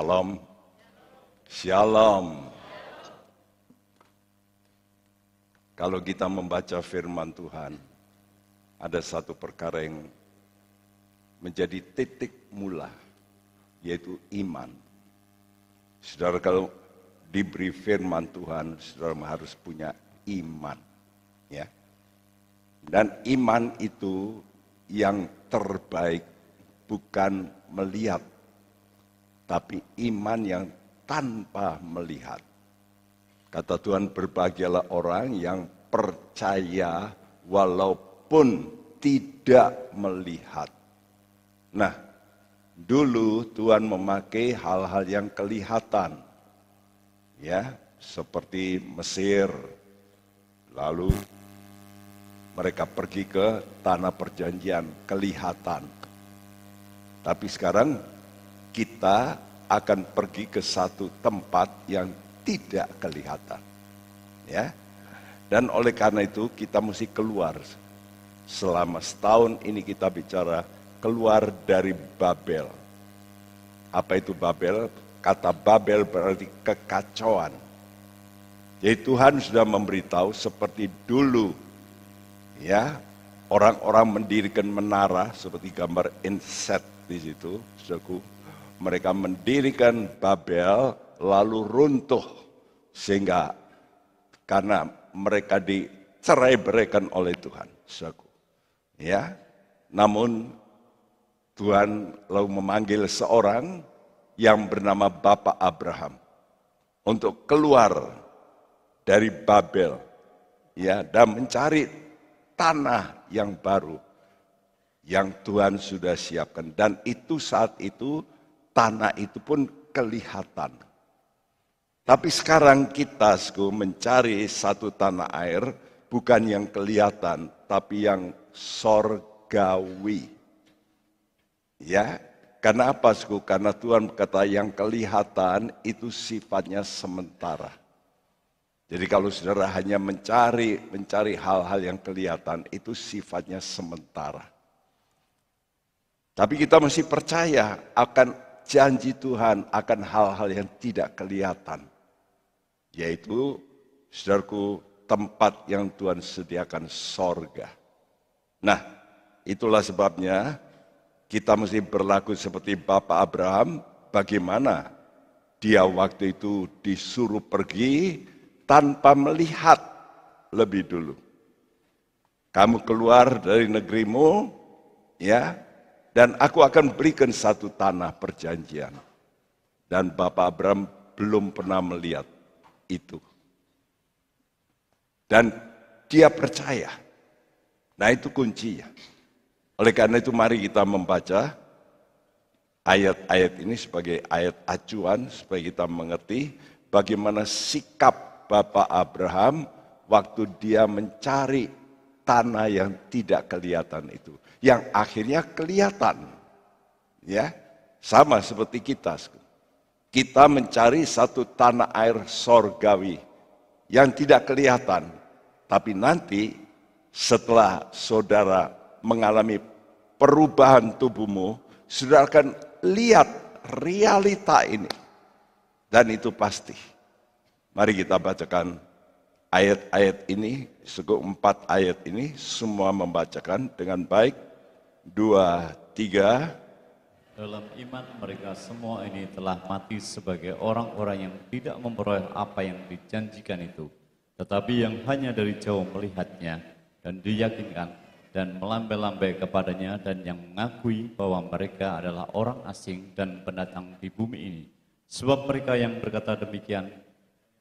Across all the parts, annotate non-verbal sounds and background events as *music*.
Shalom. Shalom. Kalau kita membaca firman Tuhan, ada satu perkara yang menjadi titik mula, yaitu iman. Saudara kalau diberi firman Tuhan, saudara harus punya iman. ya. Dan iman itu yang terbaik bukan melihat tapi iman yang tanpa melihat. Kata Tuhan, berbahagialah orang yang percaya walaupun tidak melihat. Nah, dulu Tuhan memakai hal-hal yang kelihatan. Ya, seperti Mesir. Lalu mereka pergi ke tanah perjanjian kelihatan. Tapi sekarang kita akan pergi ke satu tempat yang tidak kelihatan. Ya. Dan oleh karena itu kita mesti keluar. Selama setahun ini kita bicara keluar dari Babel. Apa itu Babel? Kata Babel berarti kekacauan. Jadi Tuhan sudah memberitahu seperti dulu ya orang-orang mendirikan menara seperti gambar inset di situ, saudaraku mereka mendirikan Babel lalu runtuh sehingga karena mereka dicerai berikan oleh Tuhan. Ya. Namun Tuhan lalu memanggil seorang yang bernama Bapak Abraham untuk keluar dari Babel ya dan mencari tanah yang baru yang Tuhan sudah siapkan dan itu saat itu tanah itu pun kelihatan. Tapi sekarang kita sku, mencari satu tanah air bukan yang kelihatan, tapi yang sorgawi. Ya, karena apa sku? Karena Tuhan berkata yang kelihatan itu sifatnya sementara. Jadi kalau saudara hanya mencari mencari hal-hal yang kelihatan itu sifatnya sementara. Tapi kita masih percaya akan janji Tuhan akan hal-hal yang tidak kelihatan. Yaitu, saudaraku, tempat yang Tuhan sediakan sorga. Nah, itulah sebabnya kita mesti berlaku seperti Bapak Abraham, bagaimana dia waktu itu disuruh pergi tanpa melihat lebih dulu. Kamu keluar dari negerimu, ya, dan aku akan berikan satu tanah perjanjian. Dan Bapak Abraham belum pernah melihat itu. Dan dia percaya. Nah itu kuncinya. Oleh karena itu mari kita membaca ayat-ayat ini sebagai ayat acuan supaya kita mengerti bagaimana sikap Bapak Abraham waktu dia mencari tanah yang tidak kelihatan itu, yang akhirnya kelihatan. Ya, sama seperti kita. Kita mencari satu tanah air sorgawi yang tidak kelihatan, tapi nanti setelah saudara mengalami perubahan tubuhmu, saudara akan lihat realita ini. Dan itu pasti. Mari kita bacakan ayat-ayat ini, sego empat ayat ini semua membacakan dengan baik. Dua, tiga. Dalam iman mereka semua ini telah mati sebagai orang-orang yang tidak memperoleh apa yang dijanjikan itu. Tetapi yang hanya dari jauh melihatnya dan diyakinkan dan melambai-lambai kepadanya dan yang mengakui bahwa mereka adalah orang asing dan pendatang di bumi ini. Sebab mereka yang berkata demikian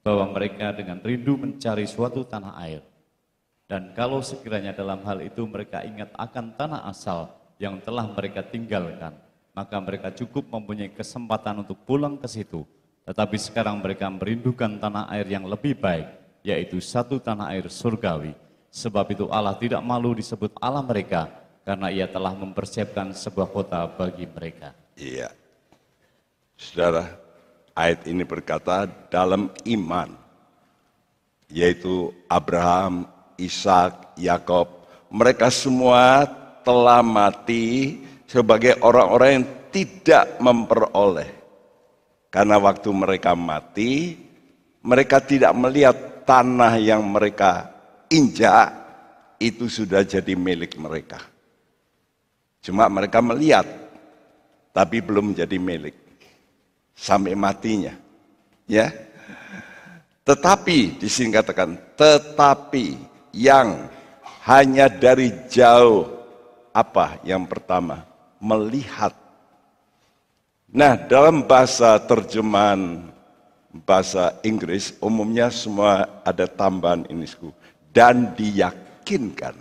bahwa mereka dengan rindu mencari suatu tanah air. Dan kalau sekiranya dalam hal itu mereka ingat akan tanah asal yang telah mereka tinggalkan, maka mereka cukup mempunyai kesempatan untuk pulang ke situ. Tetapi sekarang mereka merindukan tanah air yang lebih baik, yaitu satu tanah air surgawi. Sebab itu Allah tidak malu disebut Allah mereka, karena ia telah mempersiapkan sebuah kota bagi mereka. Iya. Saudara, Ayat ini berkata dalam iman yaitu Abraham, Ishak, Yakob, mereka semua telah mati sebagai orang-orang yang tidak memperoleh. Karena waktu mereka mati, mereka tidak melihat tanah yang mereka injak itu sudah jadi milik mereka. Cuma mereka melihat, tapi belum jadi milik sampai matinya. Ya. Tetapi di sini katakan tetapi yang hanya dari jauh apa yang pertama melihat. Nah, dalam bahasa terjemahan bahasa Inggris umumnya semua ada tambahan ini dan diyakinkan.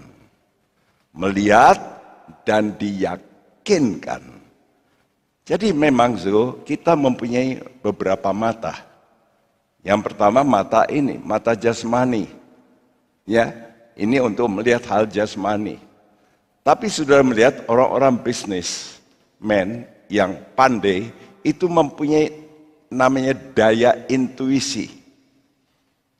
Melihat dan diyakinkan jadi memang Zul, kita mempunyai beberapa mata. Yang pertama mata ini, mata jasmani. Ya, ini untuk melihat hal jasmani. Tapi sudah melihat orang-orang bisnis, men yang pandai itu mempunyai namanya daya intuisi.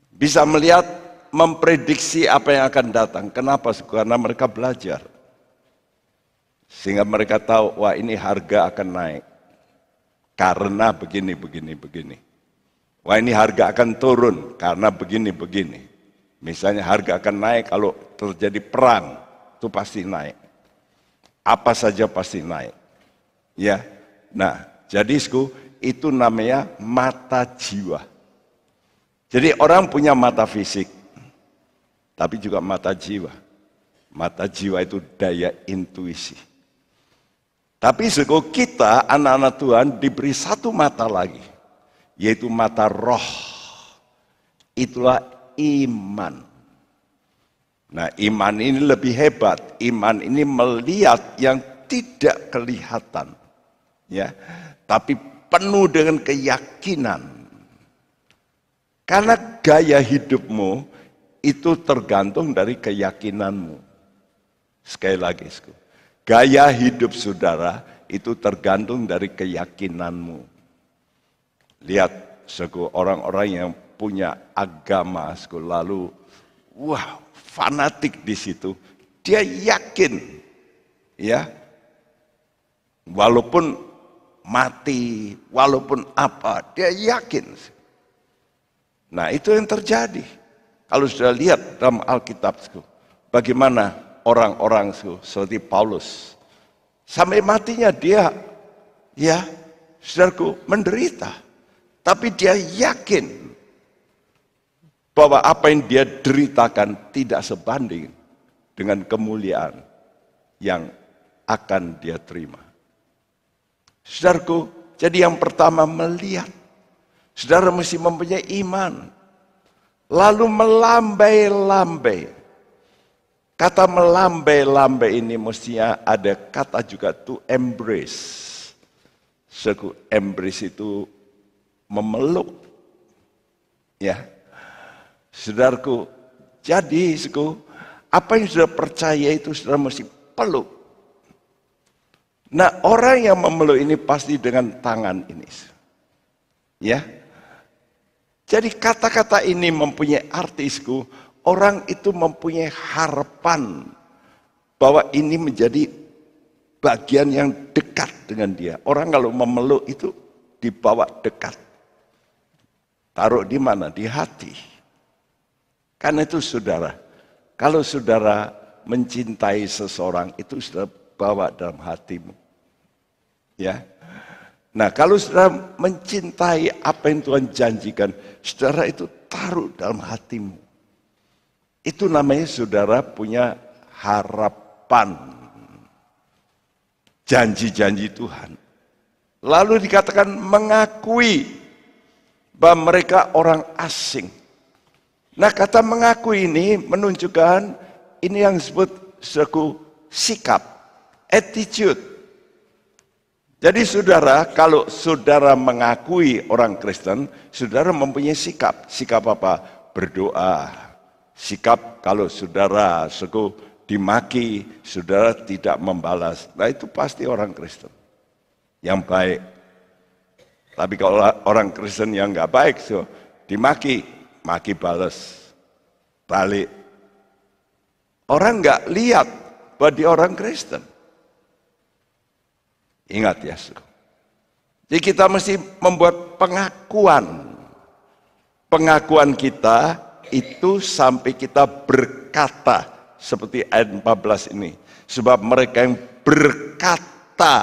Bisa melihat, memprediksi apa yang akan datang. Kenapa? Karena mereka belajar. Sehingga mereka tahu, wah ini harga akan naik. Karena begini, begini, begini. Wah ini harga akan turun karena begini, begini. Misalnya harga akan naik kalau terjadi perang, itu pasti naik. Apa saja pasti naik. Ya, nah jadi sku itu namanya mata jiwa. Jadi orang punya mata fisik, tapi juga mata jiwa. Mata jiwa itu daya intuisi. Tapi sego kita anak-anak Tuhan diberi satu mata lagi, yaitu mata roh. Itulah iman. Nah, iman ini lebih hebat. Iman ini melihat yang tidak kelihatan. Ya, tapi penuh dengan keyakinan. Karena gaya hidupmu itu tergantung dari keyakinanmu. Sekali lagi, sekali. Gaya hidup saudara itu tergantung dari keyakinanmu. Lihat segu orang-orang yang punya agama, suku lalu wah fanatik di situ. Dia yakin ya. Walaupun mati, walaupun apa, dia yakin. Nah, itu yang terjadi. Kalau sudah lihat dalam Alkitab, bagaimana orang-orang seperti Paulus. Sampai matinya dia, ya, saudaraku, menderita. Tapi dia yakin bahwa apa yang dia deritakan tidak sebanding dengan kemuliaan yang akan dia terima. Saudaraku, jadi yang pertama melihat. Saudara mesti mempunyai iman. Lalu melambai-lambai Kata melambai-lambai ini mestinya ada kata juga to embrace. Seku embrace itu memeluk. Ya. Saudaraku, jadi seku apa yang sudah percaya itu sudah mesti peluk. Nah orang yang memeluk ini pasti dengan tangan ini. Ya. Jadi kata-kata ini mempunyai artisku Orang itu mempunyai harapan bahwa ini menjadi bagian yang dekat dengan dia. Orang kalau memeluk itu dibawa dekat. Taruh di mana? Di hati. Karena itu saudara, kalau saudara mencintai seseorang itu sudah bawa dalam hatimu. Ya. Nah, kalau saudara mencintai apa yang Tuhan janjikan, saudara itu taruh dalam hatimu. Itu namanya saudara punya harapan. Janji-janji Tuhan. Lalu dikatakan mengakui bahwa mereka orang asing. Nah kata mengakui ini menunjukkan ini yang disebut suku sikap, attitude. Jadi saudara, kalau saudara mengakui orang Kristen, saudara mempunyai sikap. Sikap apa? Berdoa, sikap kalau saudara suku dimaki, saudara tidak membalas. Nah itu pasti orang Kristen yang baik. Tapi kalau orang Kristen yang nggak baik, so, dimaki, maki balas, balik. Orang nggak lihat bagi orang Kristen. Ingat ya, suku Jadi kita mesti membuat pengakuan. Pengakuan kita itu sampai kita berkata seperti ayat 14 ini. Sebab mereka yang berkata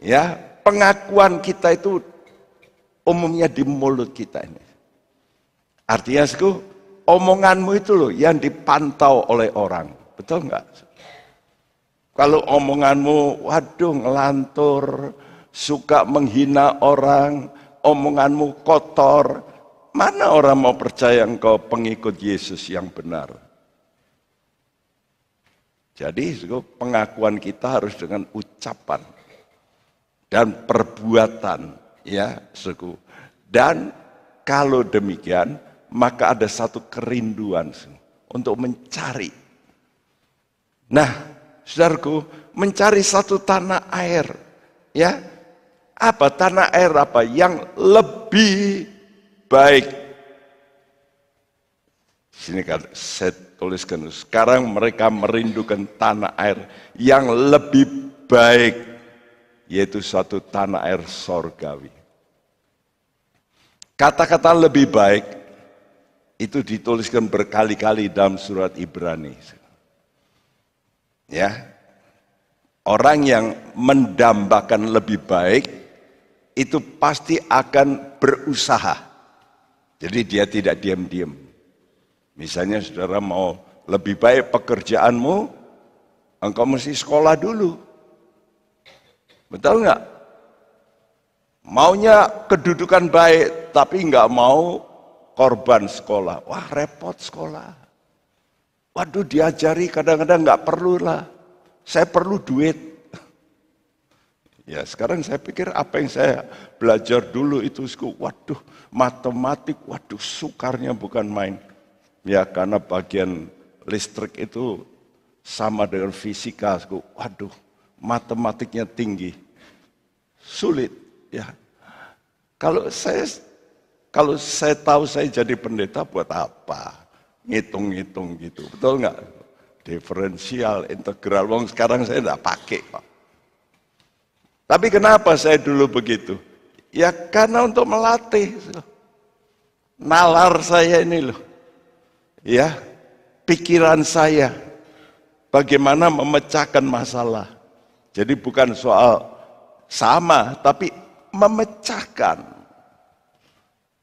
ya, pengakuan kita itu umumnya di mulut kita ini. Artinya suku, omonganmu itu loh yang dipantau oleh orang. Betul nggak? Kalau omonganmu, waduh ngelantur, suka menghina orang, omonganmu kotor, mana orang mau percaya engkau pengikut Yesus yang benar? Jadi pengakuan kita harus dengan ucapan dan perbuatan ya suku. Dan kalau demikian maka ada satu kerinduan suku, untuk mencari. Nah, saudaraku, mencari satu tanah air ya. Apa tanah air apa yang lebih baik. Sini saya tuliskan. Sekarang mereka merindukan tanah air yang lebih baik, yaitu suatu tanah air sorgawi. Kata-kata lebih baik itu dituliskan berkali-kali dalam surat Ibrani. Ya, orang yang mendambakan lebih baik itu pasti akan berusaha jadi dia tidak diam-diam. Misalnya saudara mau lebih baik pekerjaanmu, engkau mesti sekolah dulu. Betul nggak? Maunya kedudukan baik, tapi nggak mau korban sekolah. Wah repot sekolah. Waduh diajari kadang-kadang nggak perlu lah. Saya perlu duit. Ya sekarang saya pikir apa yang saya belajar dulu itu, waduh matematik, waduh sukarnya bukan main. Ya karena bagian listrik itu sama dengan fisika, waduh matematiknya tinggi. Sulit ya. Kalau saya kalau saya tahu saya jadi pendeta buat apa? Ngitung-ngitung gitu, betul nggak? Diferensial, integral, wong sekarang saya nggak pakai Pak. Tapi kenapa saya dulu begitu? Ya karena untuk melatih nalar saya ini loh. Ya, pikiran saya bagaimana memecahkan masalah. Jadi bukan soal sama tapi memecahkan.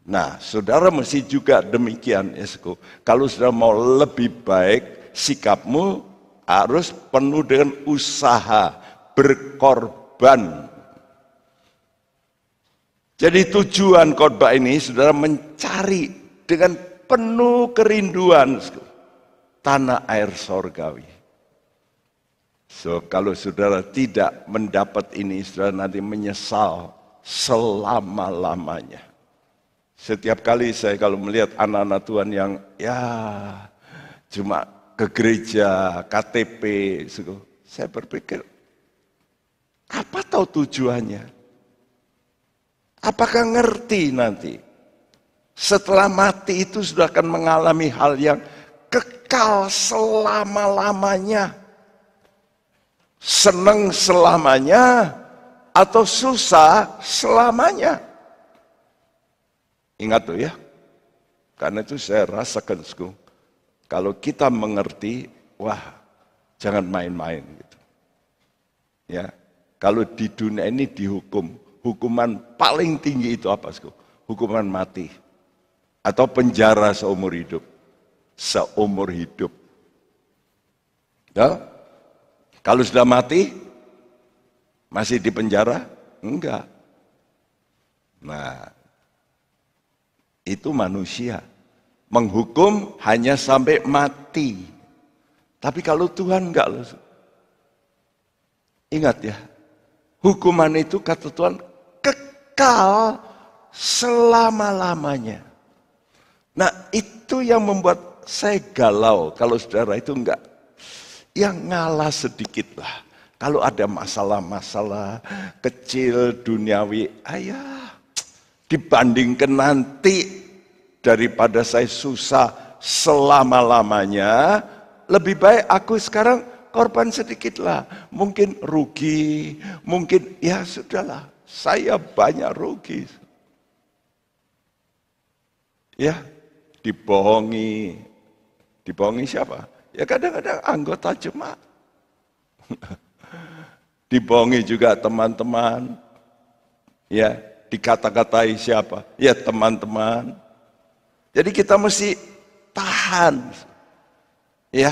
Nah, saudara mesti juga demikian, Esko. Kalau saudara mau lebih baik, sikapmu harus penuh dengan usaha, berkorban korban. Jadi tujuan khotbah ini saudara mencari dengan penuh kerinduan tanah air sorgawi. So kalau saudara tidak mendapat ini, saudara nanti menyesal selama-lamanya. Setiap kali saya kalau melihat anak-anak Tuhan yang ya cuma ke gereja, KTP, saya berpikir apa tahu tujuannya? Apakah ngerti nanti? Setelah mati itu sudah akan mengalami hal yang kekal selama-lamanya. seneng selamanya atau susah selamanya. Ingat tuh ya. Karena itu saya rasakan, suku. Kalau kita mengerti, wah, jangan main-main gitu. Ya, kalau di dunia ini dihukum, hukuman paling tinggi itu apa? Hukuman mati atau penjara seumur hidup. Seumur hidup. Ya? Kalau sudah mati, masih di penjara? Enggak. Nah, itu manusia. Menghukum hanya sampai mati. Tapi kalau Tuhan enggak. Ingat ya, hukuman itu kata Tuhan kekal selama-lamanya. Nah itu yang membuat saya galau kalau saudara itu enggak. Yang ngalah sedikit lah. Kalau ada masalah-masalah kecil duniawi, ayah dibandingkan nanti daripada saya susah selama-lamanya, lebih baik aku sekarang korban sedikitlah. Mungkin rugi, mungkin ya sudahlah. Saya banyak rugi. Ya, dibohongi. Dibohongi siapa? Ya kadang-kadang anggota jemaat. *laughs* dibohongi juga teman-teman. Ya, dikata-katai siapa? Ya teman-teman. Jadi kita mesti tahan. Ya,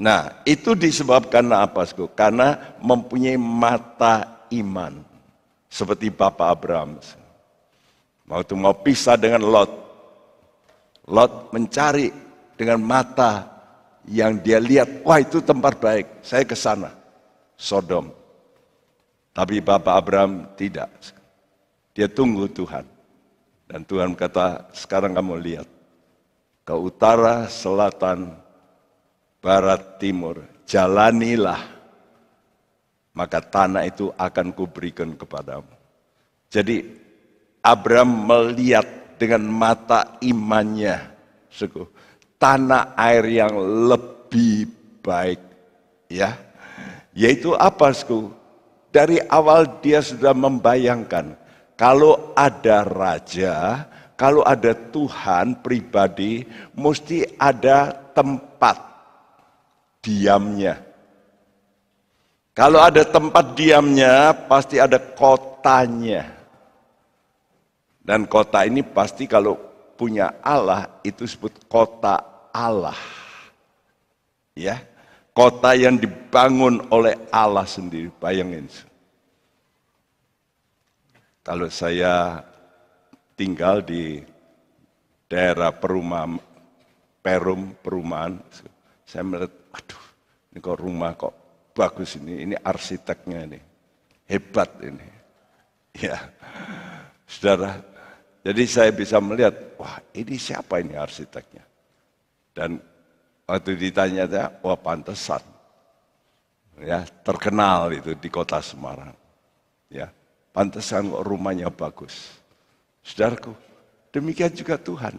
Nah, itu disebabkan apa, Sku? Karena mempunyai mata iman. Seperti Bapak Abraham. Waktu mau pisah dengan Lot. Lot mencari dengan mata yang dia lihat, wah itu tempat baik, saya ke sana. Sodom. Tapi Bapak Abraham tidak. Dia tunggu Tuhan. Dan Tuhan kata, sekarang kamu lihat. Ke utara, selatan, barat, timur, jalanilah, maka tanah itu akan kuberikan kepadamu. Jadi Abraham melihat dengan mata imannya, suku, tanah air yang lebih baik, ya. Yaitu apa, suku? Dari awal dia sudah membayangkan kalau ada raja, kalau ada Tuhan pribadi, mesti ada tempat diamnya. Kalau ada tempat diamnya, pasti ada kotanya. Dan kota ini pasti kalau punya Allah, itu sebut kota Allah. Ya, kota yang dibangun oleh Allah sendiri, bayangin. Kalau saya tinggal di daerah perumahan, perum, perumahan, saya melihat ini kok rumah kok bagus ini, ini arsiteknya ini. Hebat ini. *laughs* Ya. Saudara, jadi saya bisa melihat, wah ini siapa ini arsiteknya? Dan waktu ditanya, wah pantesan. Ya, terkenal itu di kota Semarang. Ya, pantesan kok rumahnya bagus. Saudaraku, demikian juga Tuhan.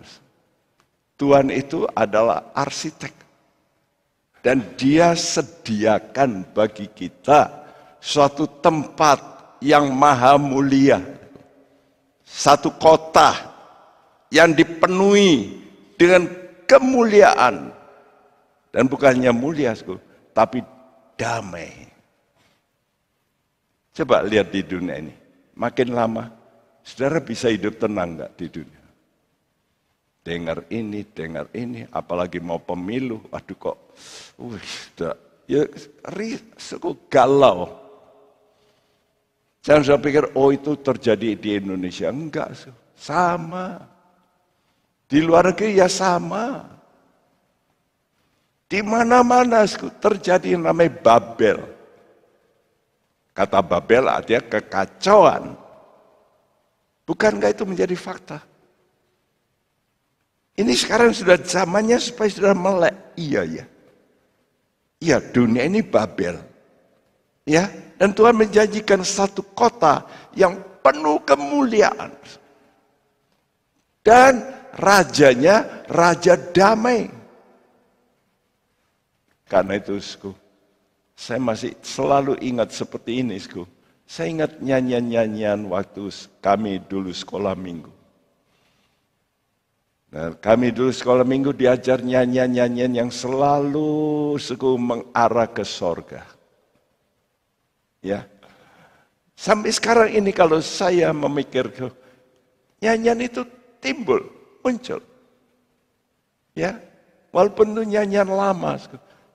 Tuhan itu adalah arsitek. Dan dia sediakan bagi kita suatu tempat yang maha mulia. Satu kota yang dipenuhi dengan kemuliaan. Dan bukannya mulia, tapi damai. Coba lihat di dunia ini. Makin lama, saudara bisa hidup tenang nggak di dunia? dengar ini, dengar ini, apalagi mau pemilu, aduh kok, wih, tak, ya ri, suku galau. Saya pikir, oh itu terjadi di Indonesia. Enggak, sama. Di luar negeri ya sama. Di mana-mana terjadi yang namanya Babel. Kata Babel artinya kekacauan. Bukankah itu menjadi fakta? Ini sekarang sudah zamannya supaya sudah melek. Iya ya. Iya dunia ini Babel. Ya, dan Tuhan menjanjikan satu kota yang penuh kemuliaan. Dan rajanya raja damai. Karena itu, Sku, saya masih selalu ingat seperti ini, Sku. Saya ingat nyanyian-nyanyian waktu kami dulu sekolah minggu. Nah, kami dulu sekolah minggu diajar nyanyian-nyanyian yang selalu suku mengarah ke sorga. Ya. Sampai sekarang ini kalau saya memikir nyanyian itu timbul, muncul. Ya. Walaupun itu nyanyian lama,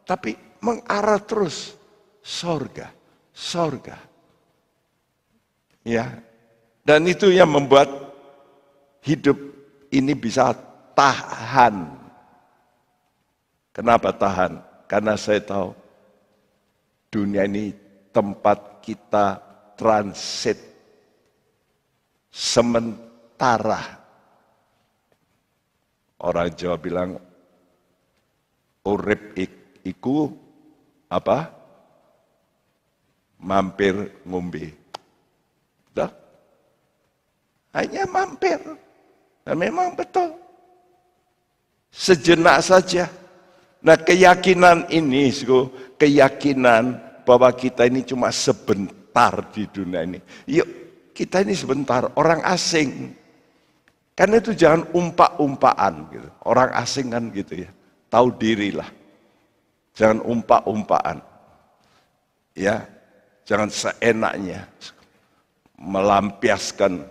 tapi mengarah terus sorga, sorga. Ya. Dan itu yang membuat hidup ini bisa tahan. Kenapa tahan? Karena saya tahu dunia ini tempat kita transit sementara. Orang Jawa bilang urip ik, iku apa? Mampir ngombe. Hanya mampir. Nah, memang betul. Sejenak saja. Nah keyakinan ini, keyakinan bahwa kita ini cuma sebentar di dunia ini. Yuk, kita ini sebentar, orang asing. Karena itu jangan umpak-umpaan. Gitu. Orang asing kan gitu ya. Tahu dirilah. Jangan umpak-umpaan. Ya, jangan seenaknya melampiaskan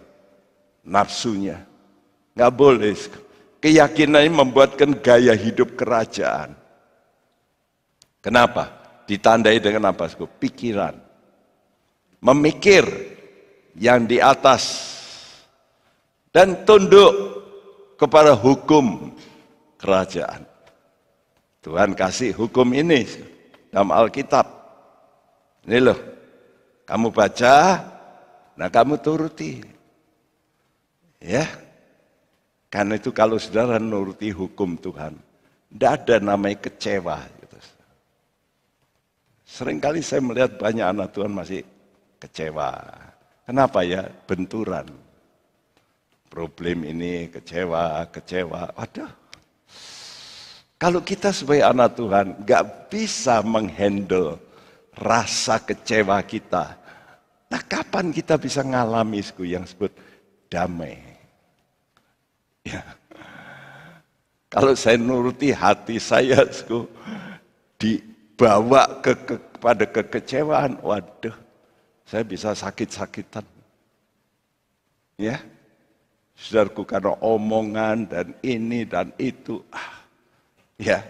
nafsunya Nggak boleh. Keyakinan ini membuatkan gaya hidup kerajaan. Kenapa? Ditandai dengan apa? Pikiran. Memikir yang di atas. Dan tunduk kepada hukum kerajaan. Tuhan kasih hukum ini dalam Alkitab. Ini loh, kamu baca, nah kamu turuti. Ya, karena itu kalau saudara nuruti hukum Tuhan, tidak ada namanya kecewa. Gitu. Seringkali saya melihat banyak anak Tuhan masih kecewa. Kenapa ya? Benturan. Problem ini kecewa, kecewa. Waduh. Kalau kita sebagai anak Tuhan gak bisa menghandle rasa kecewa kita, nah kapan kita bisa ngalami yang disebut damai? Ya. Kalau saya nuruti hati saya, suku, dibawa ke, ke, kepada kekecewaan, waduh, saya bisa sakit-sakitan. Ya, saudaraku karena omongan dan ini dan itu, ah, ya,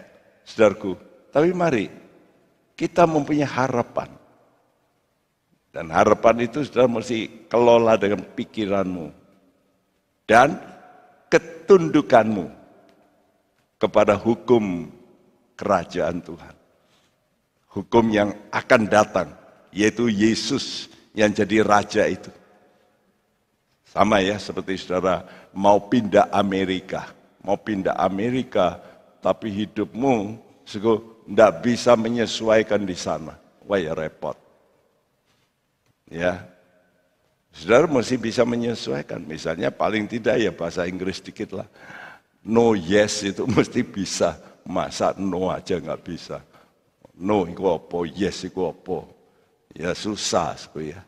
saudaraku. Tapi mari kita mempunyai harapan. Dan harapan itu sudah mesti kelola dengan pikiranmu. Dan ketundukanmu kepada hukum kerajaan Tuhan. Hukum yang akan datang, yaitu Yesus yang jadi raja itu. Sama ya, seperti saudara mau pindah Amerika. Mau pindah Amerika, tapi hidupmu tidak bisa menyesuaikan di sana. Wah ya repot. Ya, Saudara mesti bisa menyesuaikan. Misalnya paling tidak ya bahasa Inggris sedikit lah. No yes itu *laughs* mesti bisa. Masa no aja nggak bisa. No itu apa, yes itu apa. Ya susah. Sku, ya.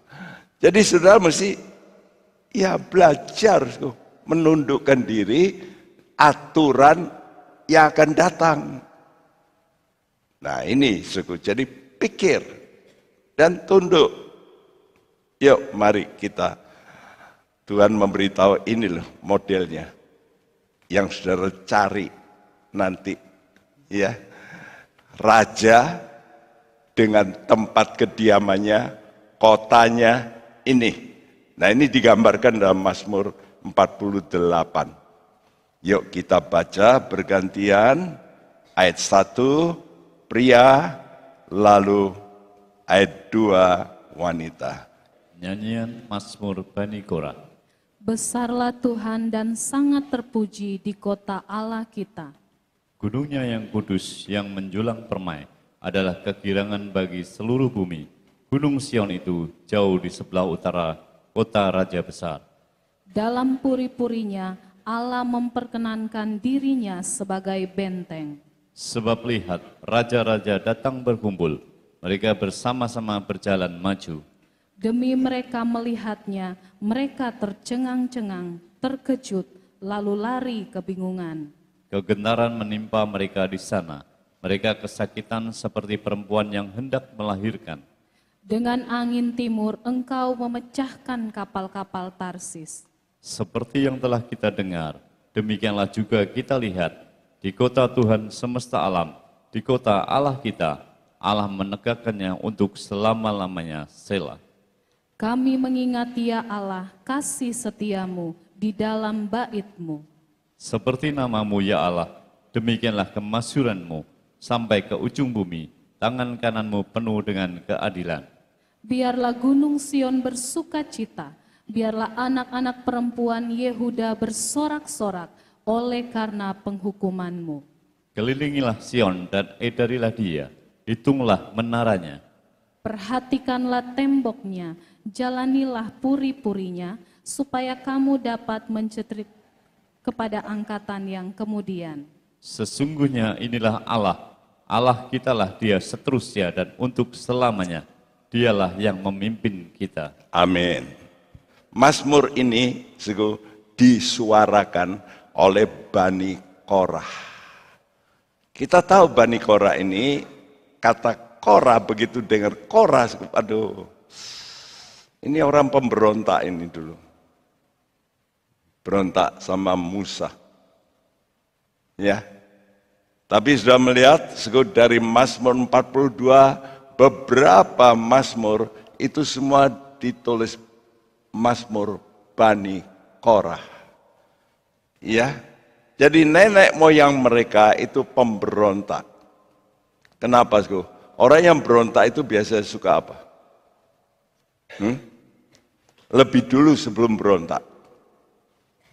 Jadi saudara mesti ya belajar sku, menundukkan diri aturan yang akan datang. Nah ini suku, jadi pikir dan tunduk Yuk mari kita. Tuhan memberitahu ini loh modelnya. Yang sudah cari nanti. ya Raja dengan tempat kediamannya, kotanya ini. Nah ini digambarkan dalam Mazmur 48. Yuk kita baca bergantian ayat 1 pria lalu ayat 2 wanita. Nyanyian Mazmur Bani Korah. Besarlah Tuhan dan sangat terpuji di kota Allah kita. Gunungnya yang kudus, yang menjulang permai, adalah kegirangan bagi seluruh bumi. Gunung Sion itu jauh di sebelah utara kota Raja Besar. Dalam puri-purinya, Allah memperkenankan dirinya sebagai benteng. Sebab lihat, raja-raja datang berkumpul, mereka bersama-sama berjalan maju. Demi mereka melihatnya, mereka tercengang-cengang, terkejut, lalu lari kebingungan. Kegentaran menimpa mereka di sana. Mereka kesakitan seperti perempuan yang hendak melahirkan. Dengan angin timur engkau memecahkan kapal-kapal Tarsis. Seperti yang telah kita dengar, demikianlah juga kita lihat di kota Tuhan semesta alam, di kota Allah kita, Allah menegakkannya untuk selama-lamanya. Selah. Kami mengingati ya Allah kasih setiamu di dalam baitmu. Seperti namamu ya Allah, demikianlah kemasyuranmu sampai ke ujung bumi, tangan kananmu penuh dengan keadilan. Biarlah gunung Sion bersuka cita, biarlah anak-anak perempuan Yehuda bersorak-sorak oleh karena penghukumanmu. Kelilingilah Sion dan edarilah dia, hitunglah menaranya. Perhatikanlah temboknya, jalanilah puri-purinya, supaya kamu dapat mencetrik kepada angkatan yang kemudian. Sesungguhnya inilah Allah, Allah kitalah dia seterusnya dan untuk selamanya. Dialah yang memimpin kita. Amin. Mazmur ini segu disuarakan oleh Bani Korah. Kita tahu Bani Korah ini kata Korah begitu dengar Korah, aduh ini orang pemberontak ini dulu. Berontak sama Musa. Ya. Tapi sudah melihat sekut dari Mazmur 42 beberapa Mazmur itu semua ditulis Mazmur Bani Korah. Ya. Jadi nenek moyang mereka itu pemberontak. Kenapa, Sku? Orang yang berontak itu biasanya suka apa? Hmm? lebih dulu sebelum berontak.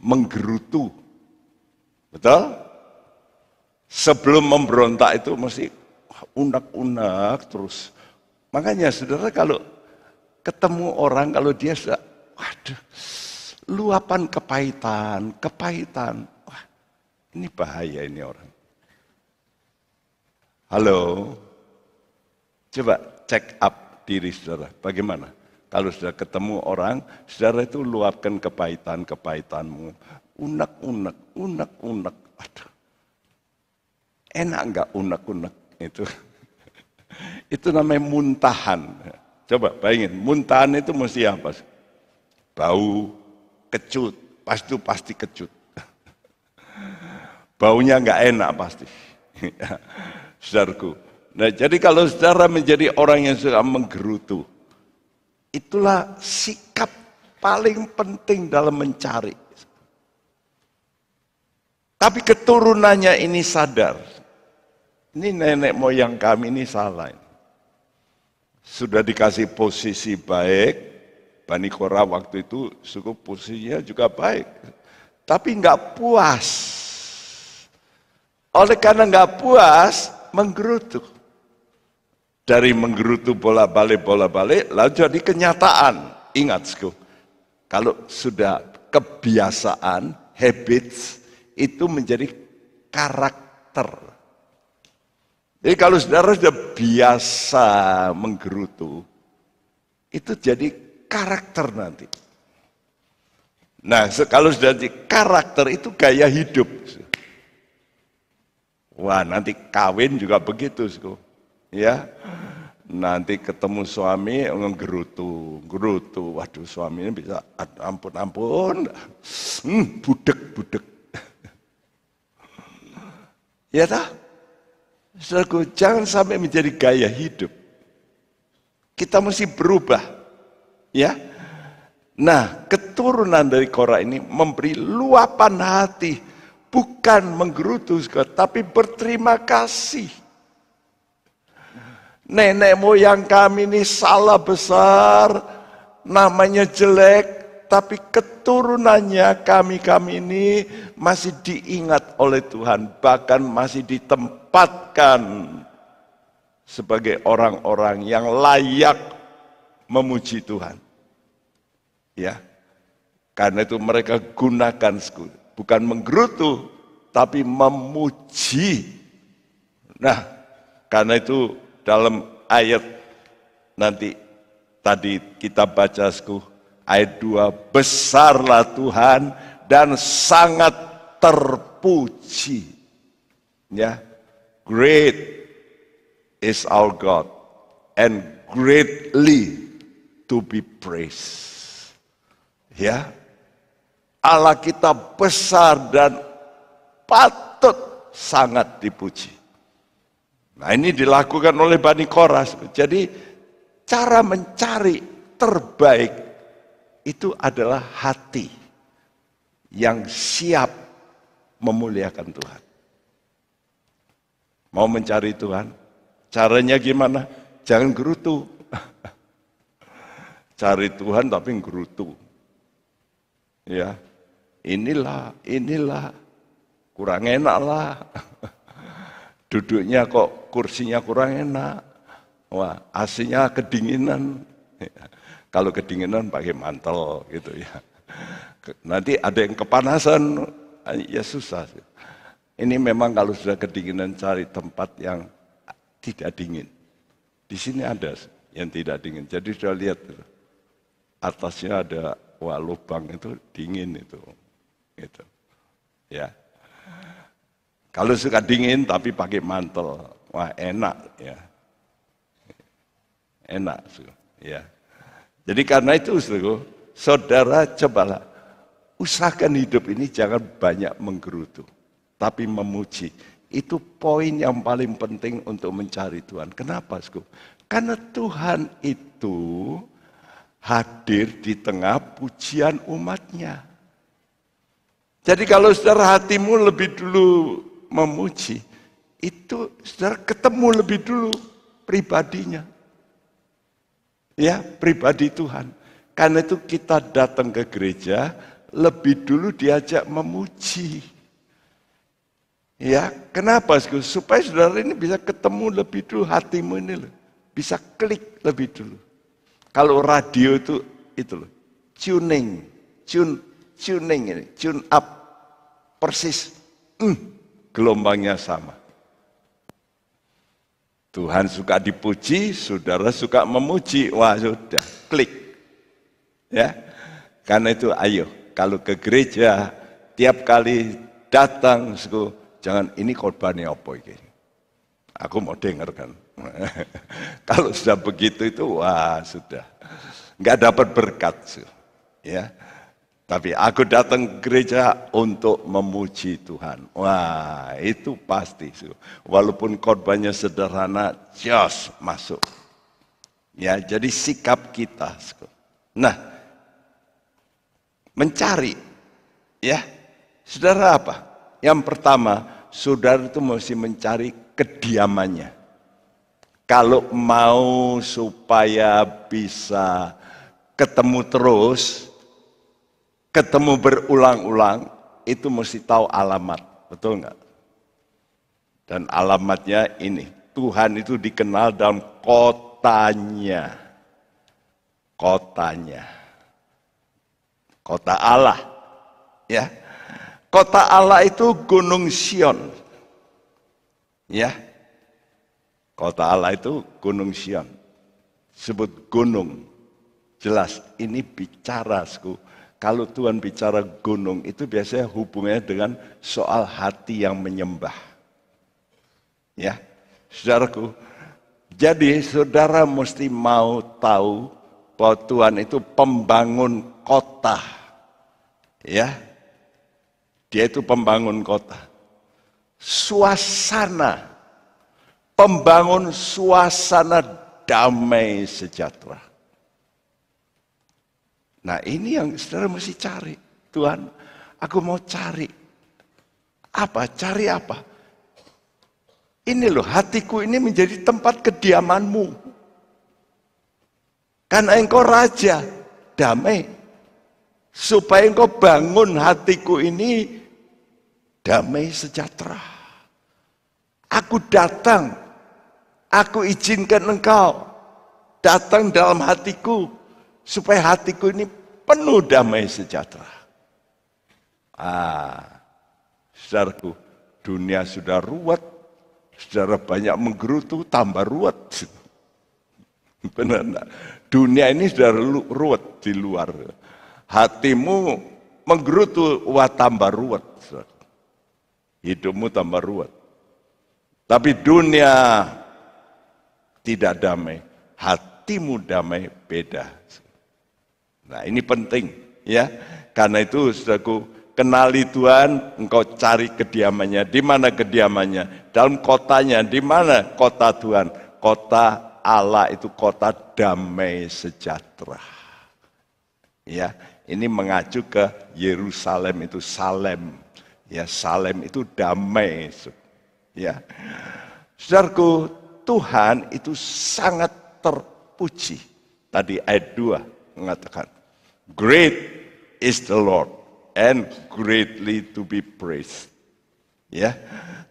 Menggerutu. Betul? Sebelum memberontak itu masih unak-unak terus. Makanya saudara kalau ketemu orang kalau dia sudah, waduh, luapan kepahitan, kepahitan. Wah, ini bahaya ini orang. Halo, coba check up diri saudara, bagaimana? Kalau sudah ketemu orang, saudara itu luapkan kepahitan-kepahitanmu. Unek-unek, unek-unek. Aduh. Enak enggak unek-unek itu? *laughs* itu namanya muntahan. Coba bayangin, muntahan itu mesti apa? Bau, kecut, pasti itu pasti kecut. *laughs* Baunya nggak enak pasti. *laughs* Saudaraku. Nah, jadi kalau saudara menjadi orang yang suka menggerutu, Itulah sikap paling penting dalam mencari. Tapi keturunannya ini sadar. Ini nenek moyang kami ini salah. Sudah dikasih posisi baik, Bani Kora waktu itu suku posisinya juga baik. Tapi nggak puas. Oleh karena nggak puas, menggerutuk. Dari menggerutu bola balik bola balik lalu jadi kenyataan. Ingat, sku kalau sudah kebiasaan, habits, itu menjadi karakter. Jadi kalau saudara sudah biasa menggerutu, itu jadi karakter nanti. Nah, kalau sudah jadi karakter itu gaya hidup. Wah, nanti kawin juga begitu. sku ya nanti ketemu suami ngegerutu gerutu. Waduh suaminya bisa ampun ampun, hmm, budek budek. ya tak? Saudaraku, jangan sampai menjadi gaya hidup. Kita mesti berubah. Ya. Nah, keturunan dari Korah ini memberi luapan hati, bukan menggerutu, tapi berterima kasih Nenek moyang kami ini salah besar, namanya jelek, tapi keturunannya kami-kami ini masih diingat oleh Tuhan, bahkan masih ditempatkan sebagai orang-orang yang layak memuji Tuhan. Ya. Karena itu mereka gunakan bukan menggerutu tapi memuji. Nah, karena itu dalam ayat nanti tadi kita baca ayat 2 besarlah Tuhan dan sangat terpuji ya great is our God and greatly to be praised ya Allah kita besar dan patut sangat dipuji Nah ini dilakukan oleh Bani Koras. Jadi cara mencari terbaik itu adalah hati yang siap memuliakan Tuhan. Mau mencari Tuhan? Caranya gimana? Jangan gerutu. *laughs* Cari Tuhan tapi gerutu. Ya, inilah, inilah, kurang enak lah. *laughs* duduknya kok kursinya kurang enak, wah aslinya kedinginan. *laughs* Kalau kedinginan pakai mantel gitu ya. *laughs* Nanti ada yang kepanasan, ya susah. Ini memang kalau sudah kedinginan cari tempat yang tidak dingin. Di sini ada yang tidak dingin. Jadi sudah lihat atasnya ada wah lubang itu dingin itu. Gitu. Ya. Kalau suka dingin tapi pakai mantel, wah enak ya. Enak, sih, ya. Jadi karena itu saudara saudara cobalah usahakan hidup ini jangan banyak menggerutu, tapi memuji. Itu poin yang paling penting untuk mencari Tuhan. Kenapa, suruh? Karena Tuhan itu hadir di tengah pujian umatnya. Jadi kalau saudara hatimu lebih dulu memuji, itu saudara ketemu lebih dulu pribadinya. Ya, pribadi Tuhan. Karena itu kita datang ke gereja, lebih dulu diajak memuji. Ya, kenapa? Supaya saudara ini bisa ketemu lebih dulu hatimu ini loh. Bisa klik lebih dulu. Kalau radio itu itu loh, tuning, tune tuning ini, tune up persis. Mm gelombangnya sama. Tuhan suka dipuji, saudara suka memuji, wah sudah, klik. Ya. Karena itu ayo, kalau ke gereja tiap kali datang, suku, jangan ini korbannya apa ini. Aku mau dengar kan. *laughs* kalau sudah begitu itu, wah sudah. Enggak dapat berkat. Suku. Ya. Tapi aku datang ke gereja untuk memuji Tuhan. Wah, itu pasti. Walaupun korbannya sederhana, just masuk. Ya, jadi sikap kita. Nah, mencari. Ya, saudara apa? Yang pertama, saudara itu mesti mencari kediamannya. Kalau mau supaya bisa ketemu terus, ketemu berulang-ulang, itu mesti tahu alamat. Betul nggak? Dan alamatnya ini. Tuhan itu dikenal dalam kotanya. Kotanya. Kota Allah. Ya. Kota Allah itu Gunung Sion. Ya. Kota Allah itu Gunung Sion. Sebut gunung. Jelas ini bicara, sku kalau Tuhan bicara gunung itu biasanya hubungannya dengan soal hati yang menyembah. Ya, saudaraku. Jadi saudara mesti mau tahu bahwa Tuhan itu pembangun kota. Ya, dia itu pembangun kota. Suasana, pembangun suasana damai sejahtera. Nah ini yang saudara mesti cari. Tuhan, aku mau cari. Apa? Cari apa? Ini loh, hatiku ini menjadi tempat kediamanmu. Karena engkau raja, damai. Supaya engkau bangun hatiku ini damai sejahtera. Aku datang, aku izinkan engkau datang dalam hatiku supaya hatiku ini penuh damai sejahtera. Ah, saudaraku, dunia sudah ruwet, saudara banyak menggerutu, tambah ruwet. *laughs* Benar enggak? Dunia ini sudah ruwet di luar. Hatimu menggerutu, wah tambah ruwet. Hidupmu tambah ruwet. Tapi dunia tidak damai, hatimu damai beda Nah ini penting ya. Karena itu saudaraku kenali Tuhan, engkau cari kediamannya. Di mana kediamannya? Dalam kotanya. Di mana kota Tuhan? Kota Allah itu kota damai sejahtera. Ya, ini mengacu ke Yerusalem itu Salem. Ya, Salem itu damai. Ya. Saudaraku, Tuhan itu sangat terpuji. Tadi ayat 2 mengatakan, Great is the Lord and greatly to be praised. Ya.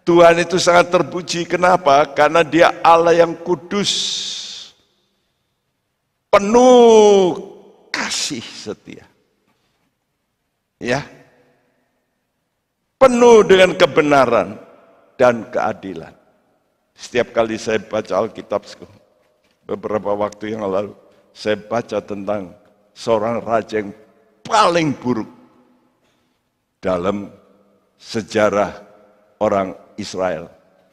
Tuhan itu sangat terpuji kenapa? Karena dia Allah yang kudus. Penuh kasih setia. Ya. Penuh dengan kebenaran dan keadilan. Setiap kali saya baca Alkitab beberapa waktu yang lalu saya baca tentang seorang raja yang paling buruk dalam sejarah orang Israel,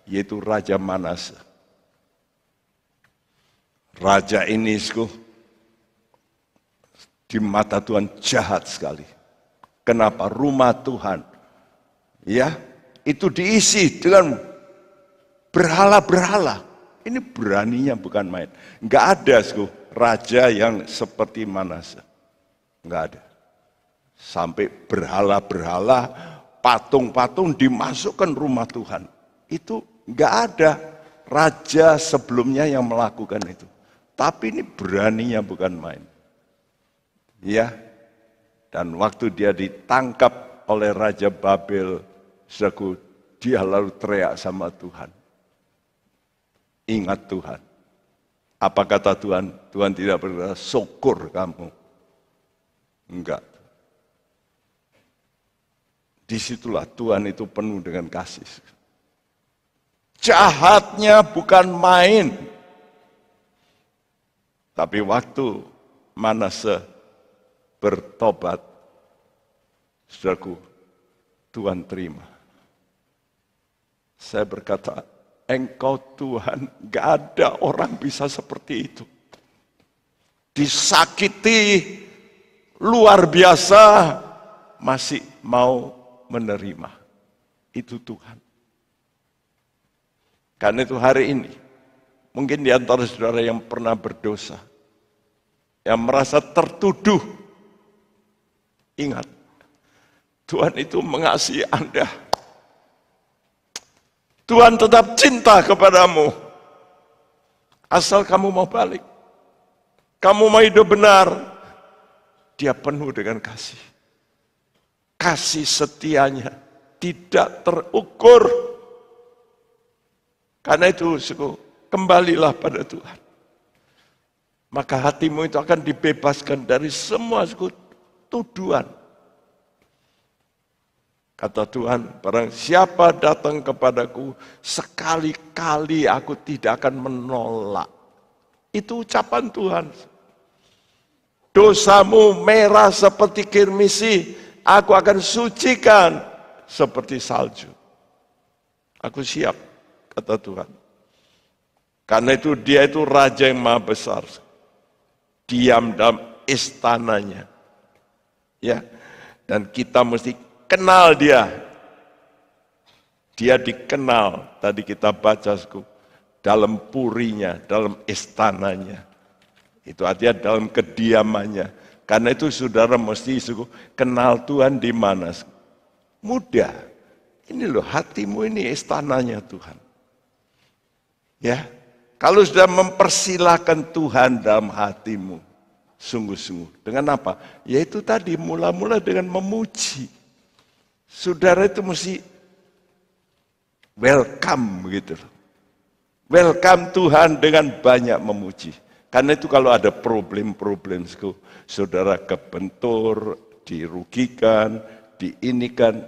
yaitu Raja Manas. Raja ini di mata Tuhan jahat sekali. Kenapa rumah Tuhan ya itu diisi dengan berhala-berhala. Ini beraninya bukan main. Enggak ada, Sku raja yang seperti Manasa. Enggak ada. Sampai berhala-berhala, patung-patung dimasukkan rumah Tuhan. Itu enggak ada raja sebelumnya yang melakukan itu. Tapi ini beraninya bukan main. Ya. Dan waktu dia ditangkap oleh Raja Babel, saudaraku, dia lalu teriak sama Tuhan. Ingat Tuhan apa kata Tuhan? Tuhan tidak berkata, syukur kamu. Enggak. Disitulah Tuhan itu penuh dengan kasih. Jahatnya bukan main. Tapi waktu Manase bertobat, saudaraku, Tuhan terima. Saya berkata, Engkau Tuhan, gak ada orang bisa seperti itu. Disakiti luar biasa, masih mau menerima. Itu Tuhan. Karena itu hari ini, mungkin di antara saudara yang pernah berdosa, yang merasa tertuduh, ingat, Tuhan itu mengasihi Anda Tuhan tetap cinta kepadamu. Asal kamu mau balik. Kamu mau hidup benar. Dia penuh dengan kasih. Kasih setianya tidak terukur. Karena itu, suku, kembalilah pada Tuhan. Maka hatimu itu akan dibebaskan dari semua suku tuduhan Kata Tuhan, barang siapa datang kepadaku, sekali-kali aku tidak akan menolak. Itu ucapan Tuhan. Dosamu merah seperti kirmisi, aku akan sucikan seperti salju. Aku siap, kata Tuhan. Karena itu dia itu raja yang maha besar. Diam dalam istananya. Ya. Dan kita mesti kenal dia. Dia dikenal, tadi kita baca suku, dalam purinya, dalam istananya. Itu artinya dalam kediamannya. Karena itu saudara mesti suku, kenal Tuhan di mana? Mudah. Ini loh hatimu ini istananya Tuhan. Ya, kalau sudah mempersilahkan Tuhan dalam hatimu, sungguh-sungguh. Dengan apa? Yaitu tadi mula-mula dengan memuji Saudara itu mesti welcome gitu Welcome Tuhan dengan banyak memuji. Karena itu kalau ada problem-problem saudara kebentur, dirugikan, diinikan,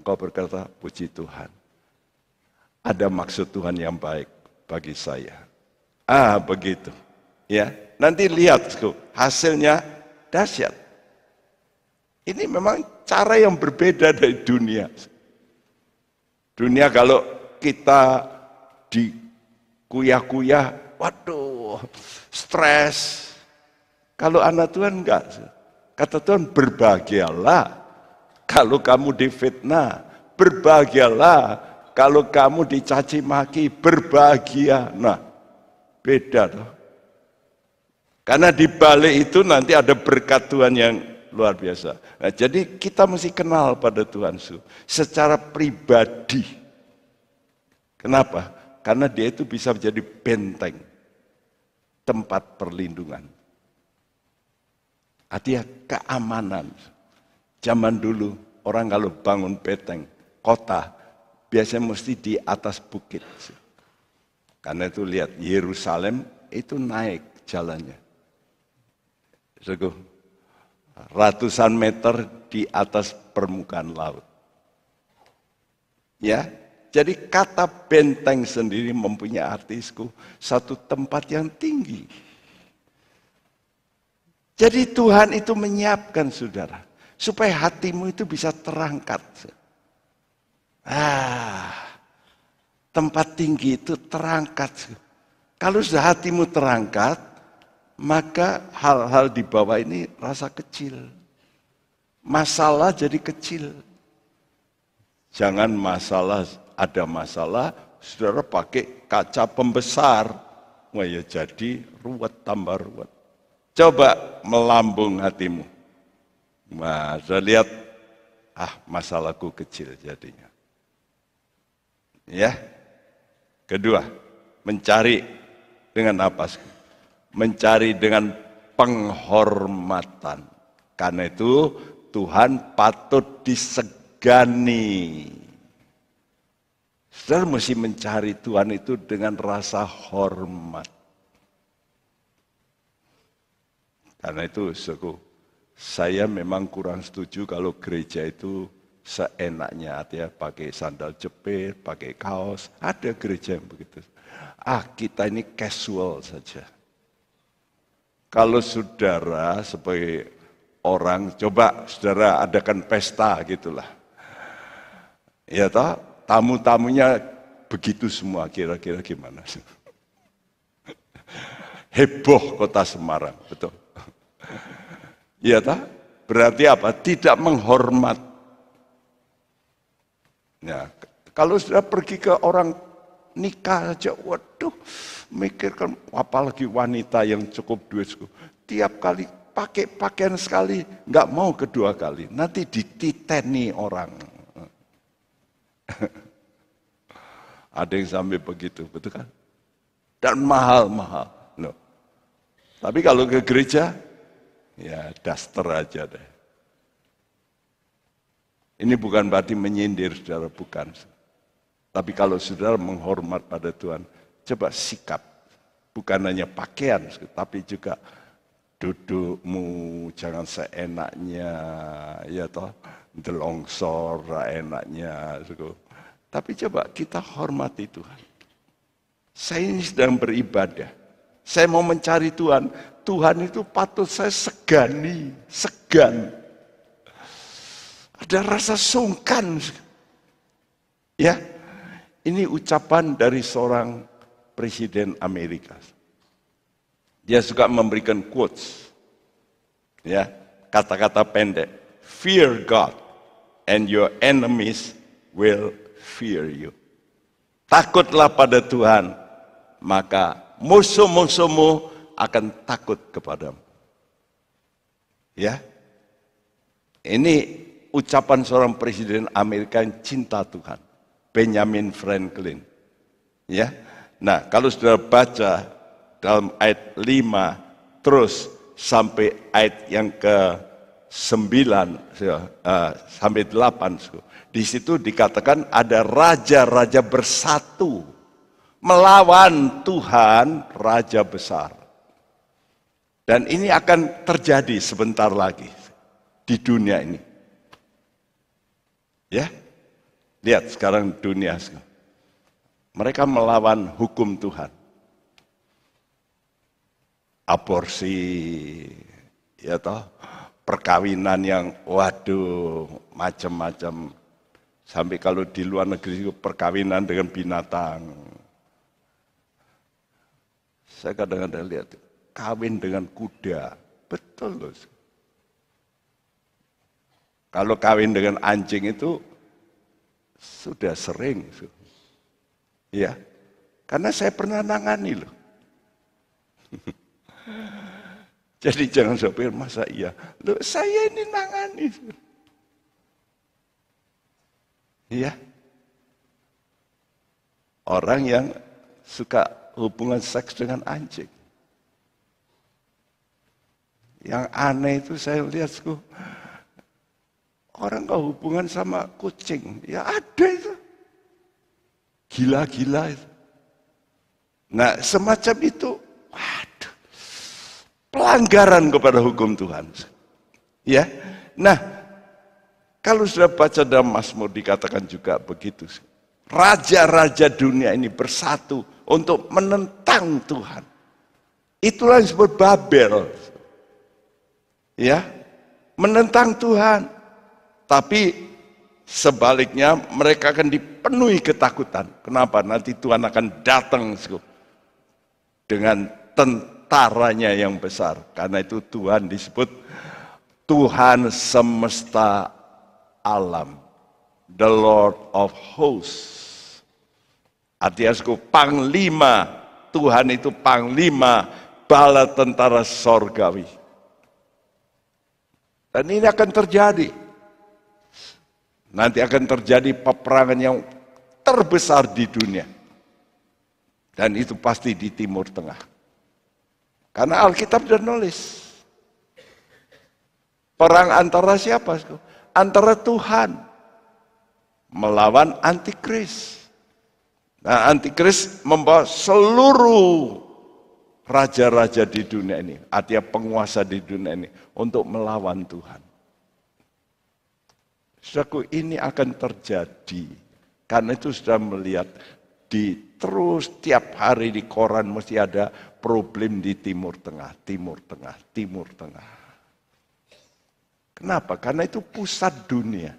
engkau berkata puji Tuhan. Ada maksud Tuhan yang baik bagi saya. Ah begitu. Ya, nanti lihat hasilnya dahsyat. Ini memang cara yang berbeda dari dunia. Dunia kalau kita dikuyah-kuyah, waduh, stres. Kalau anak Tuhan enggak. Kata Tuhan, berbahagialah kalau kamu difitnah. Berbahagialah kalau kamu dicaci maki. Berbahagia. Nah, beda loh. Karena di balik itu nanti ada berkat Tuhan yang luar biasa. Nah, jadi kita mesti kenal pada Tuhan su secara pribadi. Kenapa? Karena dia itu bisa menjadi benteng, tempat perlindungan. Artinya keamanan. Zaman dulu orang kalau bangun benteng, kota, biasanya mesti di atas bukit. Karena itu lihat Yerusalem itu naik jalannya ratusan meter di atas permukaan laut. Ya, jadi kata benteng sendiri mempunyai artisku satu tempat yang tinggi. Jadi Tuhan itu menyiapkan saudara supaya hatimu itu bisa terangkat. Ah, tempat tinggi itu terangkat. Kalau hatimu terangkat, maka hal-hal di bawah ini rasa kecil. Masalah jadi kecil. Jangan masalah, ada masalah, saudara pakai kaca pembesar. Wah ya jadi ruwet tambah ruwet. Coba melambung hatimu. Wah, saya lihat, ah masalahku kecil jadinya. Ya, kedua, mencari dengan napasku mencari dengan penghormatan. Karena itu Tuhan patut disegani. Saudara mesti mencari Tuhan itu dengan rasa hormat. Karena itu, suku, saya memang kurang setuju kalau gereja itu seenaknya artinya pakai sandal jepit, pakai kaos. Ada gereja yang begitu. Ah, kita ini casual saja. Kalau saudara sebagai orang, coba saudara adakan pesta gitulah. Ya toh, tamu-tamunya begitu semua kira-kira gimana? *laughs* Heboh kota Semarang, betul. *laughs* ya toh? Berarti apa? Tidak menghormat. Ya, kalau sudah pergi ke orang nikah aja, waduh, mikirkan apalagi wanita yang cukup duit. Tiap kali pakai pakaian sekali, nggak mau kedua kali. Nanti dititeni orang. *laughs* Ada yang sampai begitu, betul kan? Dan mahal-mahal. Loh. Tapi kalau ke gereja, ya daster aja deh. Ini bukan berarti menyindir, saudara, bukan. Tapi kalau saudara menghormat pada Tuhan, coba sikap. Bukan hanya pakaian, tapi juga dudukmu jangan seenaknya, ya toh, delongsor enaknya. Suku. Tapi coba kita hormati Tuhan. Saya ini sedang beribadah. Saya mau mencari Tuhan. Tuhan itu patut saya segani, segan. Ada rasa sungkan. Ya, ini ucapan dari seorang presiden Amerika. Dia suka memberikan quotes. Ya, kata-kata pendek. Fear God and your enemies will fear you. Takutlah pada Tuhan, maka musuh-musuhmu akan takut kepadamu. Ya. Ini ucapan seorang presiden Amerika yang cinta Tuhan. Benjamin Franklin. Ya. Nah, kalau sudah baca dalam ayat 5 terus sampai ayat yang ke 9 ya, eh, sampai 8 di situ dikatakan ada raja-raja bersatu melawan Tuhan raja besar. Dan ini akan terjadi sebentar lagi di dunia ini. Ya, Lihat sekarang dunia. Mereka melawan hukum Tuhan. Aborsi, ya toh, perkawinan yang waduh macam-macam. Sampai kalau di luar negeri perkawinan dengan binatang. Saya kadang-kadang lihat kawin dengan kuda, betul loh. Kalau kawin dengan anjing itu sudah sering. Ya, karena saya pernah nangani loh. *laughs* Jadi jangan sopir masa iya. Loh, saya ini nangani. ya, Orang yang suka hubungan seks dengan anjing. Yang aneh itu saya lihat, Orang kau hubungan sama kucing, ya ada itu. Gila-gila itu. Nah, semacam itu, waduh, pelanggaran kepada hukum Tuhan. Ya, nah, kalau sudah baca dalam Mazmur dikatakan juga begitu. Raja-raja dunia ini bersatu untuk menentang Tuhan. Itulah yang disebut Babel. Ya, menentang Tuhan. Tapi sebaliknya mereka akan dipenuhi ketakutan. Kenapa? Nanti Tuhan akan datang dengan tentaranya yang besar. Karena itu Tuhan disebut Tuhan semesta alam. The Lord of Hosts. Artinya suku, panglima. Tuhan itu panglima bala tentara sorgawi. Dan ini akan terjadi. Nanti akan terjadi peperangan yang terbesar di dunia. Dan itu pasti di Timur Tengah. Karena Alkitab sudah nulis. Perang antara siapa? Antara Tuhan melawan antikris. Nah, antikris membawa seluruh raja-raja di dunia ini, artinya penguasa di dunia ini untuk melawan Tuhan. Saudaraku, ini akan terjadi. Karena itu sudah melihat di terus tiap hari di koran mesti ada problem di Timur Tengah, Timur Tengah, Timur Tengah. Kenapa? Karena itu pusat dunia.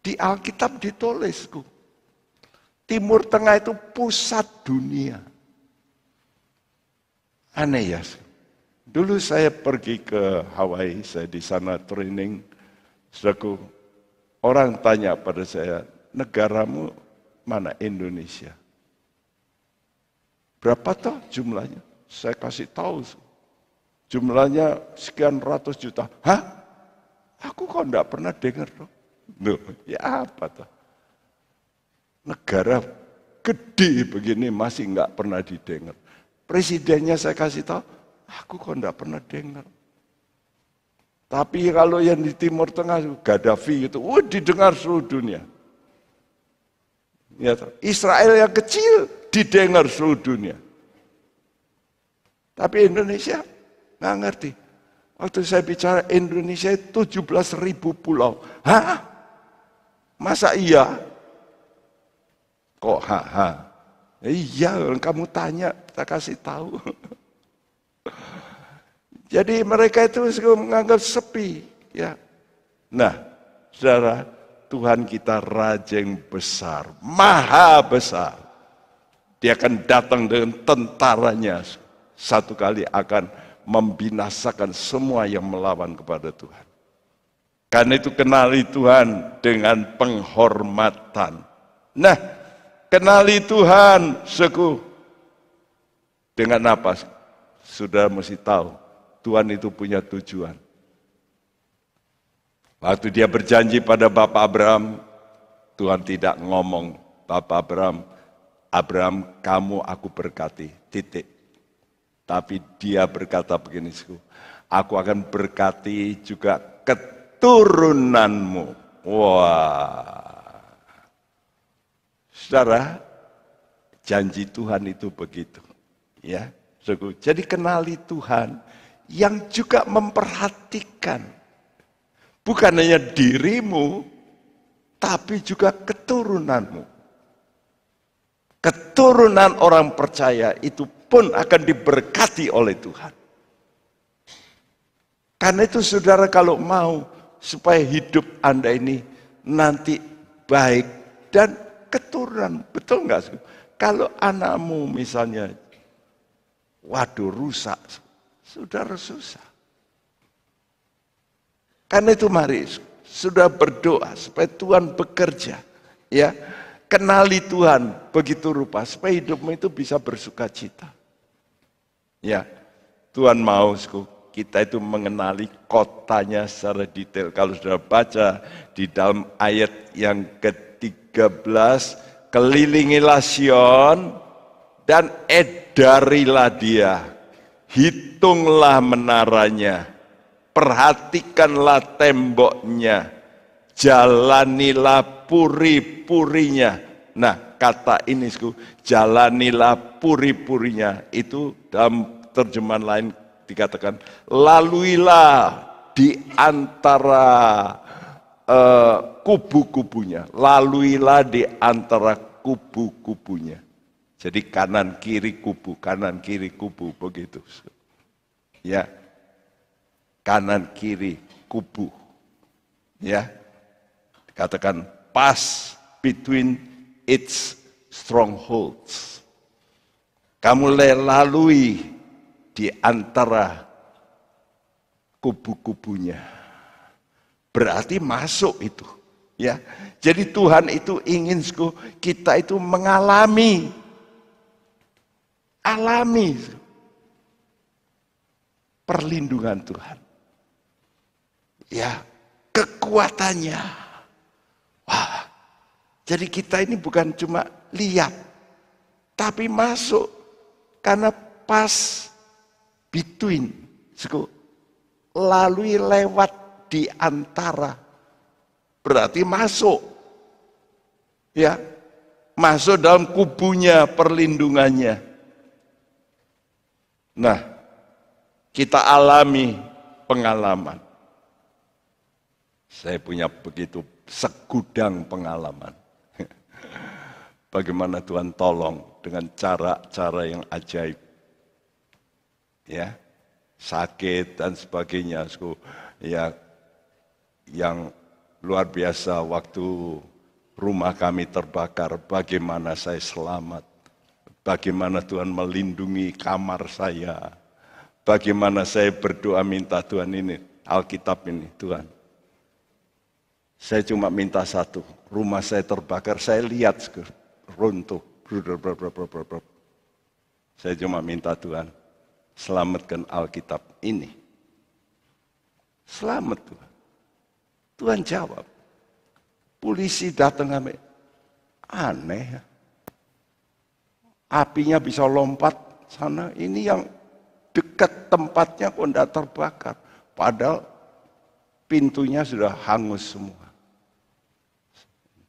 Di Alkitab ditulisku. Timur Tengah itu pusat dunia. Aneh ya. Dulu saya pergi ke Hawaii, saya di sana training. Sudahku Orang tanya pada saya, negaramu mana Indonesia? Berapa toh jumlahnya? Saya kasih tahu. Jumlahnya sekian ratus juta. Hah? Aku kok enggak pernah dengar loh. No, ya apa toh? Negara gede begini masih enggak pernah didengar. Presidennya saya kasih tahu, aku kok enggak pernah dengar. Tapi kalau yang di Timur Tengah, Gaddafi itu, wah didengar seluruh dunia. Ya, Israel yang kecil didengar seluruh dunia. Tapi Indonesia nggak ngerti. Waktu saya bicara Indonesia 17 ribu pulau. Hah? Masa iya? Kok ha ha? Iya, kamu tanya, kita kasih tahu. *laughs* Jadi mereka itu menganggap sepi. Ya. Nah, saudara, Tuhan kita rajeng besar, maha besar. Dia akan datang dengan tentaranya. Satu kali akan membinasakan semua yang melawan kepada Tuhan. Karena itu kenali Tuhan dengan penghormatan. Nah, kenali Tuhan, seku. Dengan apa? Sudah mesti tahu Tuhan itu punya tujuan. Waktu dia berjanji pada Bapak Abraham, Tuhan tidak ngomong, Bapak Abraham, Abraham kamu aku berkati, titik. Tapi dia berkata begini, aku akan berkati juga keturunanmu. Wah. Saudara, janji Tuhan itu begitu. Ya, Jadi kenali Tuhan yang juga memperhatikan bukan hanya dirimu, tapi juga keturunanmu. Keturunan orang percaya itu pun akan diberkati oleh Tuhan. Karena itu saudara kalau mau supaya hidup Anda ini nanti baik dan keturunan, betul nggak? Kalau anakmu misalnya, waduh rusak, sudah susah. Karena itu mari sudah berdoa supaya Tuhan bekerja. Ya, kenali Tuhan begitu rupa supaya hidupmu itu bisa bersuka cita. Ya, Tuhan mau kita itu mengenali kotanya secara detail. Kalau sudah baca di dalam ayat yang ke-13, kelilingilah Sion dan edarilah dia hitunglah menaranya, perhatikanlah temboknya, jalanilah puri-purinya. Nah, kata ini, jalanilah puri-purinya. Itu dalam terjemahan lain dikatakan, laluilah di antara uh, kubu-kubunya, laluilah di antara kubu-kubunya. Jadi kanan kiri kubu, kanan kiri kubu begitu. Ya. Kanan kiri kubu. Ya. Dikatakan pass between its strongholds. Kamu lelalui di antara kubu-kubunya. Berarti masuk itu. Ya, jadi Tuhan itu ingin kita itu mengalami Alami perlindungan Tuhan. Ya, kekuatannya. Wah. Jadi kita ini bukan cuma lihat, tapi masuk karena pas between, suku, lalui lewat di antara. Berarti masuk. Ya, masuk dalam kubunya perlindungannya. Nah, kita alami pengalaman. Saya punya begitu segudang pengalaman. *laughs* Bagaimana Tuhan tolong dengan cara-cara yang ajaib. Ya, sakit dan sebagainya. So, ya, yang luar biasa waktu rumah kami terbakar, bagaimana saya selamat. Bagaimana Tuhan melindungi kamar saya. Bagaimana saya berdoa minta Tuhan ini, Alkitab ini, Tuhan. Saya cuma minta satu, rumah saya terbakar, saya lihat runtuh. Saya cuma minta Tuhan, selamatkan Alkitab ini. Selamat Tuhan. Tuhan jawab. Polisi datang sampai aneh. Ya apinya bisa lompat sana. Ini yang dekat tempatnya kok tidak terbakar. Padahal pintunya sudah hangus semua.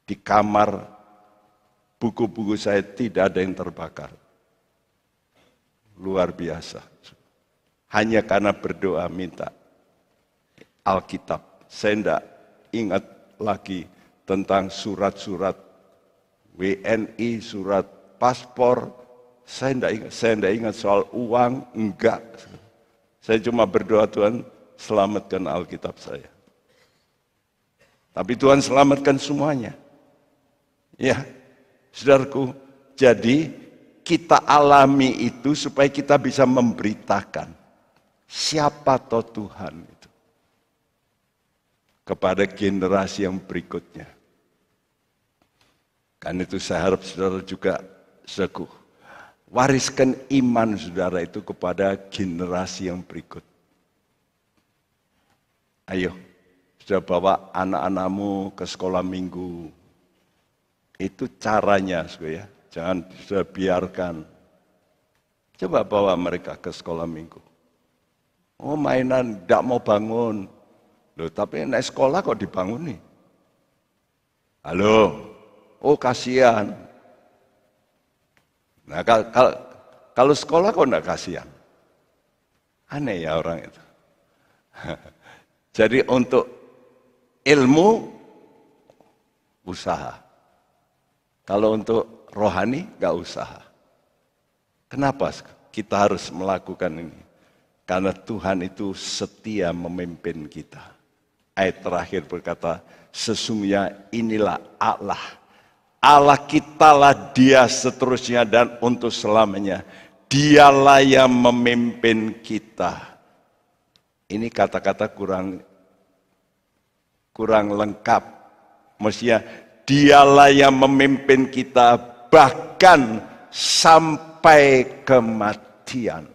Di kamar buku-buku saya tidak ada yang terbakar. Luar biasa. Hanya karena berdoa minta Alkitab. Saya tidak ingat lagi tentang surat-surat WNI, surat paspor, saya tidak ingat, saya tidak ingat soal uang, enggak. Saya cuma berdoa Tuhan, selamatkan Alkitab saya. Tapi Tuhan selamatkan semuanya. Ya, saudaraku, jadi kita alami itu supaya kita bisa memberitakan siapa toh Tuhan itu kepada generasi yang berikutnya. Kan itu saya harap saudara juga Seguh. Wariskan iman saudara itu kepada generasi yang berikut. Ayo, sudah bawa anak-anakmu ke sekolah minggu. Itu caranya, saudara ya. Jangan sudah biarkan. Coba bawa mereka ke sekolah minggu. Oh mainan, tidak mau bangun. Loh, tapi naik sekolah kok dibangun nih? Halo? Oh kasihan, Nah kalau, kalau, sekolah kok enggak kasihan? Aneh ya orang itu. *laughs* Jadi untuk ilmu, usaha. Kalau untuk rohani, gak usaha. Kenapa kita harus melakukan ini? Karena Tuhan itu setia memimpin kita. Ayat terakhir berkata, sesungguhnya inilah Allah Allah kitalah dia seterusnya dan untuk selamanya. Dialah yang memimpin kita. Ini kata-kata kurang kurang lengkap. Maksudnya dialah yang memimpin kita bahkan sampai kematian.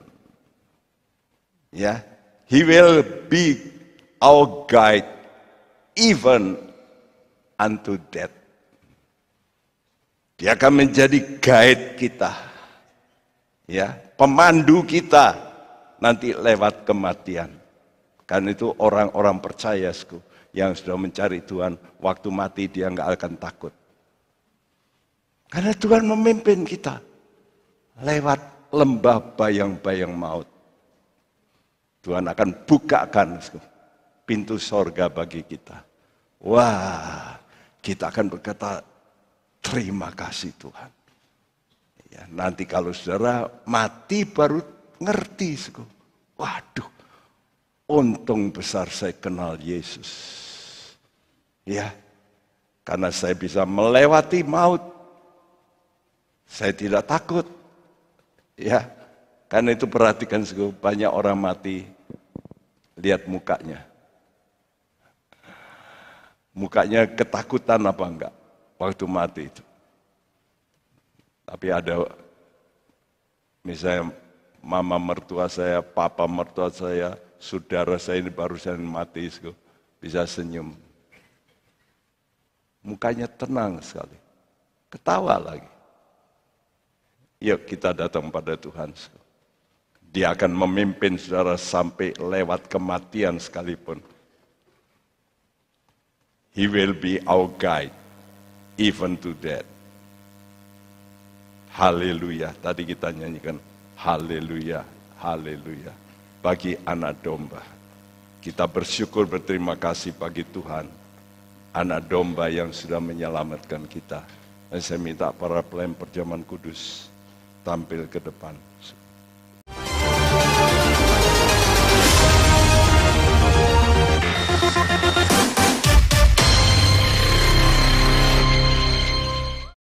Ya, he will be our guide even unto death. Dia akan menjadi guide kita. Ya, pemandu kita nanti lewat kematian. Karena itu orang-orang percaya yang sudah mencari Tuhan, waktu mati dia nggak akan takut. Karena Tuhan memimpin kita lewat lembah bayang-bayang maut. Tuhan akan bukakan pintu sorga bagi kita. Wah, kita akan berkata, Terima kasih Tuhan. Ya, nanti kalau saudara mati baru ngerti. Waduh, untung besar saya kenal Yesus. Ya, karena saya bisa melewati maut. Saya tidak takut. Ya, karena itu perhatikan suku, banyak orang mati. Lihat mukanya. Mukanya ketakutan apa enggak? waktu mati itu. Tapi ada misalnya mama mertua saya, papa mertua saya, saudara saya ini barusan mati, bisa senyum. Mukanya tenang sekali. Ketawa lagi. Yuk kita datang pada Tuhan. Dia akan memimpin saudara sampai lewat kematian sekalipun. He will be our guide even to death. Haleluya. Tadi kita nyanyikan haleluya, haleluya. Bagi anak domba. Kita bersyukur berterima kasih bagi Tuhan. Anak domba yang sudah menyelamatkan kita. Dan saya minta para pelayan perjaman kudus tampil ke depan.